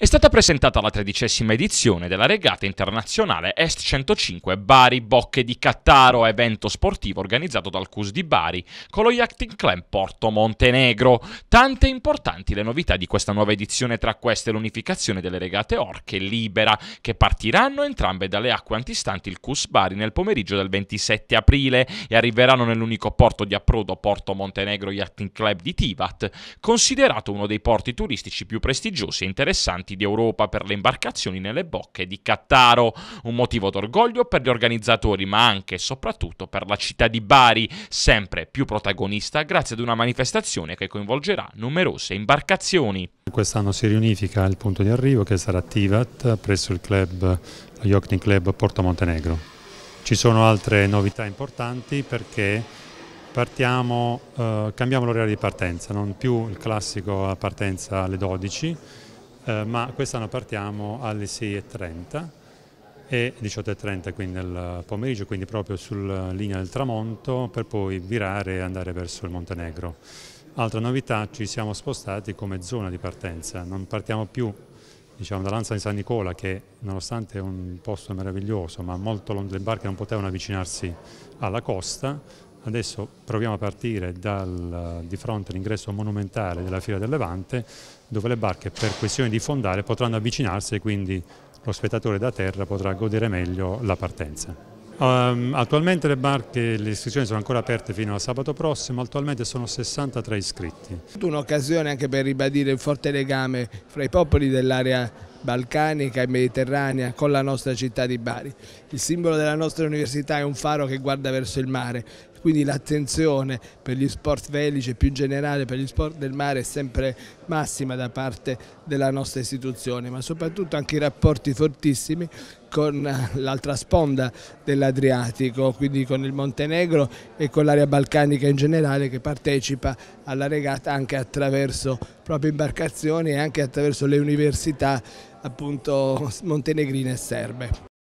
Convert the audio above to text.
È stata presentata la tredicesima edizione della regata internazionale Est 105 Bari Bocche di Cattaro, evento sportivo organizzato dal CUS di Bari con lo Yachting Club Porto Montenegro. Tante importanti le novità di questa nuova edizione, tra queste l'unificazione delle regate Orche Libera, che partiranno entrambe dalle acque antistanti il CUS Bari nel pomeriggio del 27 aprile e arriveranno nell'unico porto di approdo Porto Montenegro Yachting Club di Tivat, considerato uno dei porti turistici più prestigiosi e interessanti di Europa per le imbarcazioni nelle bocche di Cattaro, un motivo d'orgoglio per gli organizzatori ma anche e soprattutto per la città di Bari, sempre più protagonista grazie ad una manifestazione che coinvolgerà numerose imbarcazioni. Quest'anno si riunifica il punto di arrivo che sarà Tivat presso il club, Yachting Club Porto Montenegro. Ci sono altre novità importanti perché partiamo, eh, cambiamo l'orario di partenza, non più il classico a partenza alle 12, eh, ma quest'anno partiamo alle 6.30 e 18.30 quindi nel pomeriggio, quindi proprio sulla linea del tramonto per poi virare e andare verso il Montenegro. Altra novità, ci siamo spostati come zona di partenza, non partiamo più diciamo, da Lanza di San Nicola che nonostante è un posto meraviglioso ma molto lontano, le barche non potevano avvicinarsi alla costa, Adesso proviamo a partire dal, di fronte all'ingresso monumentale della Fiera del Levante, dove le barche per questione di fondale potranno avvicinarsi e quindi lo spettatore da terra potrà godere meglio la partenza. Um, attualmente le barche, le iscrizioni sono ancora aperte fino a sabato prossimo, attualmente sono 63 iscritti. Un'occasione anche per ribadire il forte legame fra i popoli dell'area balcanica e mediterranea con la nostra città di Bari. Il simbolo della nostra università è un faro che guarda verso il mare, quindi l'attenzione per gli sport velici e più in generale per gli sport del mare è sempre massima da parte della nostra istituzione, ma soprattutto anche i rapporti fortissimi con l'altra sponda dell'Adriatico, quindi con il Montenegro e con l'area balcanica in generale che partecipa alla regata anche attraverso proprie imbarcazioni e anche attraverso le università appunto montenegrine e serbe.